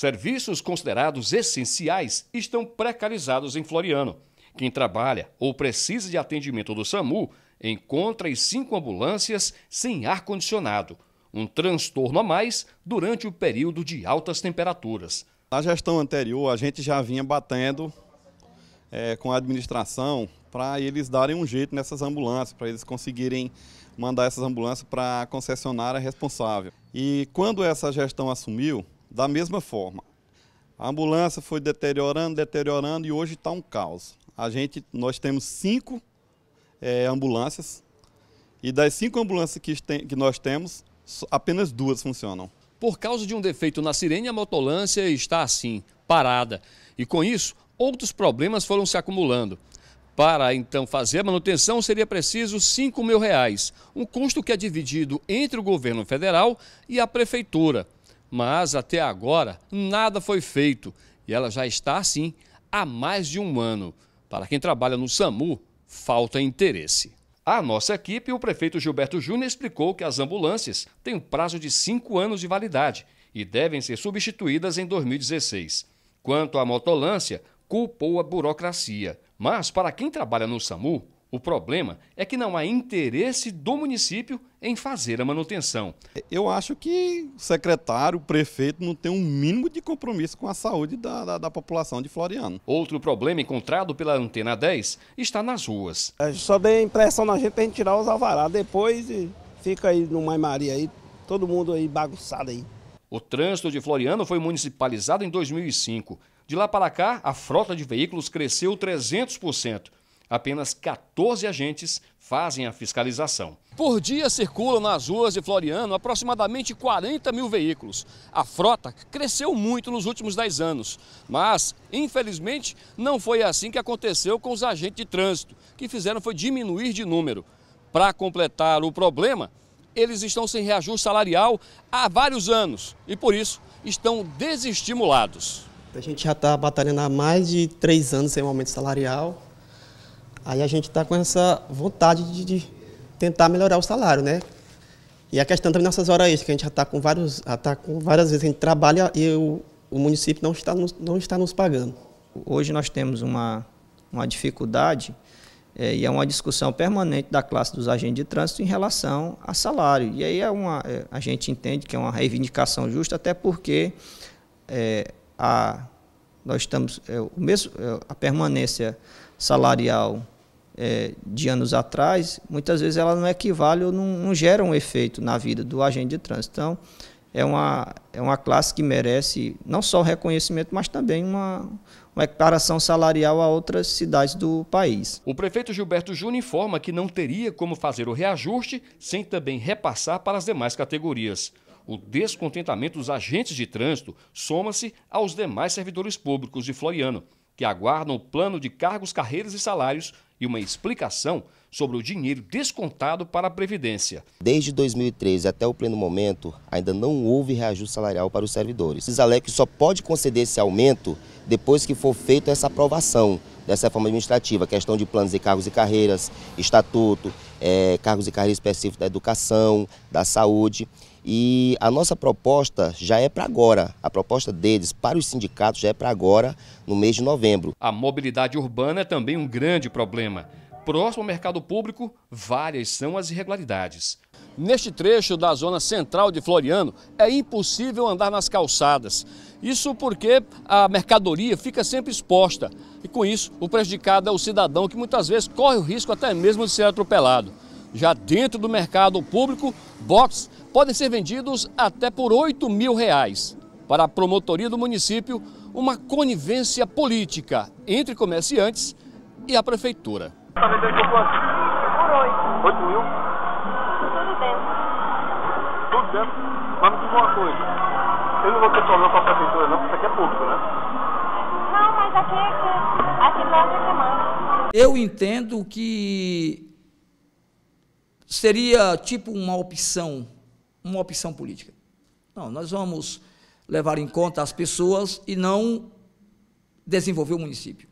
Serviços considerados essenciais estão precarizados em Floriano. Quem trabalha ou precisa de atendimento do SAMU encontra as cinco ambulâncias sem ar-condicionado, um transtorno a mais durante o período de altas temperaturas. Na gestão anterior, a gente já vinha batendo é, com a administração para eles darem um jeito nessas ambulâncias, para eles conseguirem mandar essas ambulâncias para a concessionária responsável. E quando essa gestão assumiu, da mesma forma. A ambulância foi deteriorando, deteriorando e hoje está um caos. A gente, nós temos cinco é, ambulâncias e das cinco ambulâncias que, tem, que nós temos, apenas duas funcionam. Por causa de um defeito na sirene, a motolância está assim, parada. E com isso, outros problemas foram se acumulando. Para então fazer a manutenção seria preciso 5 mil reais, um custo que é dividido entre o governo federal e a prefeitura mas até agora nada foi feito e ela já está assim há mais de um ano. Para quem trabalha no SAMU, falta interesse. A nossa equipe, o prefeito Gilberto Júnior explicou que as ambulâncias têm um prazo de cinco anos de validade e devem ser substituídas em 2016. Quanto à motolância, culpou a burocracia. Mas, para quem trabalha no SAMU, o problema é que não há interesse do município em fazer a manutenção. Eu acho que o secretário, o prefeito, não tem um mínimo de compromisso com a saúde da, da, da população de Floriano. Outro problema encontrado pela Antena 10 está nas ruas. É, só deu impressão na gente para gente tirar os alvará. Depois fica aí no Mai Maria, aí, todo mundo aí bagunçado aí. O trânsito de Floriano foi municipalizado em 2005. De lá para cá, a frota de veículos cresceu 300% apenas 14 agentes fazem a fiscalização. Por dia circulam nas ruas de Floriano aproximadamente 40 mil veículos. A frota cresceu muito nos últimos 10 anos, mas, infelizmente, não foi assim que aconteceu com os agentes de trânsito, que fizeram foi diminuir de número. Para completar o problema, eles estão sem reajuste salarial há vários anos e, por isso, estão desestimulados. A gente já está batalhando há mais de três anos sem aumento salarial Aí a gente está com essa vontade de, de, tentar melhorar o salário, né? E a questão também nessas horas extras, que a gente já está com vários, já tá com várias vezes a gente trabalha e o, o município não está, nos, não está nos pagando. Hoje nós temos uma, uma dificuldade é, e é uma discussão permanente da classe dos agentes de trânsito em relação a salário. E aí é uma, é, a gente entende que é uma reivindicação justa, até porque é, a, nós estamos, eh, o mesmo, a permanência salarial é, de anos atrás, muitas vezes ela não equivale ou não, não, gera um efeito na vida do agente de trânsito. Então, é uma, é uma classe que merece não só o reconhecimento, mas também uma, uma equiparação salarial a outras cidades do país. O prefeito Gilberto Júnior informa que não teria como fazer o reajuste sem também repassar para as demais categorias. O descontentamento dos agentes de trânsito soma-se aos demais servidores públicos de Floriano que aguardam o plano de cargos, carreiras e salários e uma explicação sobre o dinheiro descontado para a Previdência. Desde 2013 até o pleno momento, ainda não houve reajuste salarial para os servidores. O Zalec só pode conceder esse aumento depois que for feita essa aprovação dessa reforma administrativa, questão de planos e cargos e carreiras, estatuto, é, cargos e carreiras específicos da educação, da saúde. E a nossa proposta já é para agora. A proposta deles para os sindicatos já é para agora, no mês de novembro. A mobilidade urbana é também um grande problema. Próximo ao mercado público, várias são as irregularidades. Neste trecho da zona central de Floriano, é impossível andar nas calçadas. Isso porque a mercadoria fica sempre exposta. E com isso, o prejudicado é o cidadão que muitas vezes corre o risco até mesmo de ser atropelado. Já dentro do mercado público, box podem ser vendidos até por 8 mil reais. Para a promotoria do município, uma conivência política entre comerciantes e a prefeitura. Está vendendo por quanto? Por 8. 8 mil? Tudo dentro. Tudo dentro? Mas me diz uma coisa. Eu não vou ter problema com a prefeitura não, porque isso aqui é público, né? Não, mas aqui, é aqui, aqui Londres é mais. Eu entendo que seria tipo uma opção uma opção política. Não, nós vamos levar em conta as pessoas e não desenvolver o município.